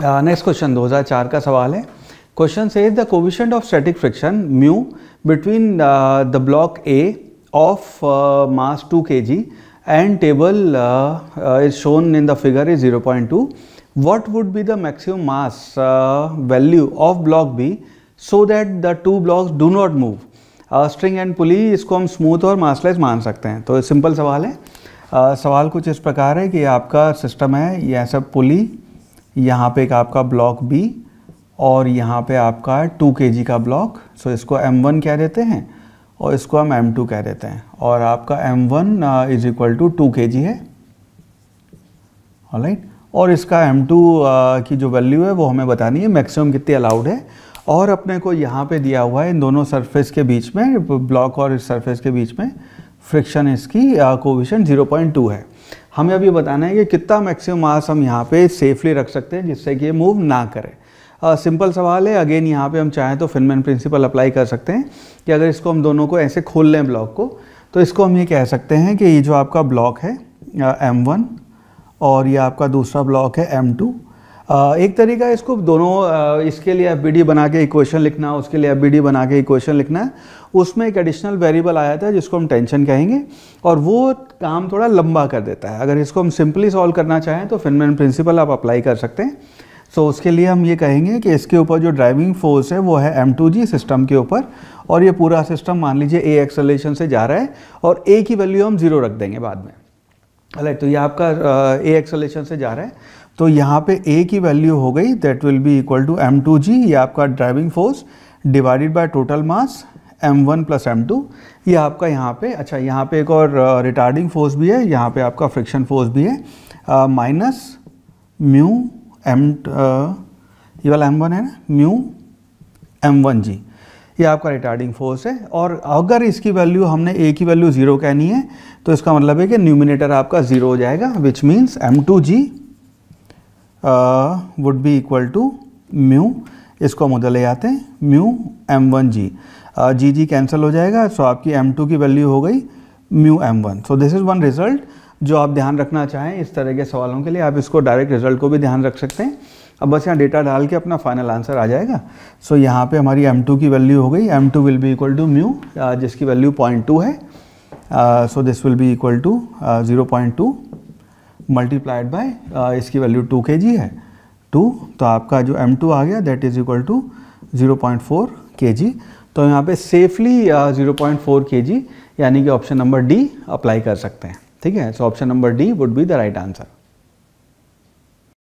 next question 2004 का सवाल है question says the coefficient of static friction mu between the block A of mass 2 K G and table is shown in the figure is 0.2 point two what would be the maximum mass value of block B so that the two block do not move string and pulley इसको हम smooth और massless मान सकते हैं तो simple सवाल है uh, सवाल कुछ इस प्रकार है कि आपका सिस्टम है यह सब पुली यहाँ पे एक आपका ब्लॉक बी और यहाँ पे आपका टू के का ब्लॉक सो इसको एम वन कह देते हैं और इसको हम एम टू कह देते हैं और आपका M one is equal to two K है राइट और इसका एम टू uh, की जो वैल्यू है वो हमें बतानी है मैक्सिमम कितनी अलाउड है और अपने को यहाँ पे दिया हुआ है इन दोनों सरफेस के बीच में ब्लॉक और इस सरफेस के बीच में फ्रिक्शन इसकी कोविशन uh, टू है हमें अभी बताना है कि कितना मैक्सिमम मास हम यहाँ पे सेफली रख सकते हैं जिससे कि ये मूव ना करे सिंपल सवाल है अगेन यहाँ पे हम चाहें तो फिनमैन प्रिंसिपल अप्लाई कर सकते हैं कि अगर इसको हम दोनों को ऐसे खोल लें ब्लॉक को तो इसको हम ये कह सकते हैं कि ये जो आपका ब्लॉक है एम वन और ये आपका दूसरा ब्लॉक है एम टू एक तरीका इसको दोनों इसके लिए एफ बना के इक्वेशन लिखना उसके लिए एफ बना के इक्वेशन लिखना है उसमें एक एडिशनल वेरिएबल आया था जिसको हम टेंशन कहेंगे और वो काम थोड़ा लंबा कर देता है अगर इसको हम सिंपली सॉल्व करना चाहें तो फिनमैन प्रिंसिपल आप अप्लाई कर सकते हैं सो so, उसके लिए हम ये कहेंगे कि इसके ऊपर जो ड्राइविंग फोर्स है वो है एम सिस्टम के ऊपर और ये पूरा सिस्टम मान लीजिए ए एक्सलेशन से जा रहा है और ए की वैल्यू हम ज़ीरो रख देंगे बाद में अलग तो ये आपका ए एक्सलेशन से जा रहा है तो यहाँ पे ए की वैल्यू हो गई that will be equal to M two G ये आपका driving force divided by total mass M one plus M two ये आपका यहाँ पे अच्छा यहाँ पे एक और रिटार्डिंग uh, फोर्स भी है यहाँ पे आपका फ्रिक्शन फोर्स भी है माइनस म्यू एम ये वाला एम वन है ना म्यू एम वन जी ये आपका रिटार्डिंग फोर्स है और अगर इसकी वैल्यू हमने ए की वैल्यू ज़ीरो कहनी है तो इसका मतलब है कि न्यूमिनेटर आपका ज़ीरो हो जाएगा which means M two G would be equal to mu इसको हम उधर ले आते हैं mu M one G G G cancel हो जाएगा सो आपकी एम टू की वैल्यू हो गई mu M one so this is one result जो आप ध्यान रखना चाहें इस तरह के सवालों के लिए आप इसको डायरेक्ट रिजल्ट को भी ध्यान रख सकते हैं अब बस यहाँ डेटा डाल के अपना फाइनल आंसर आ जाएगा सो so, यहाँ पे हमारी M2 की वैल्यू हो गई M2 two will be equal to mu जिसकी वैल्यू पॉइंट टू है so this will be equal to zero point two multiplied by uh, इसकी वैल्यू टू के जी है टू तो आपका जो एम टू आ गया that is equal to zero point four K G तो यहाँ पे safely zero point four K जी यानी कि ऑप्शन नंबर डी अप्लाई कर सकते हैं ठीक है so option number D would be the right answer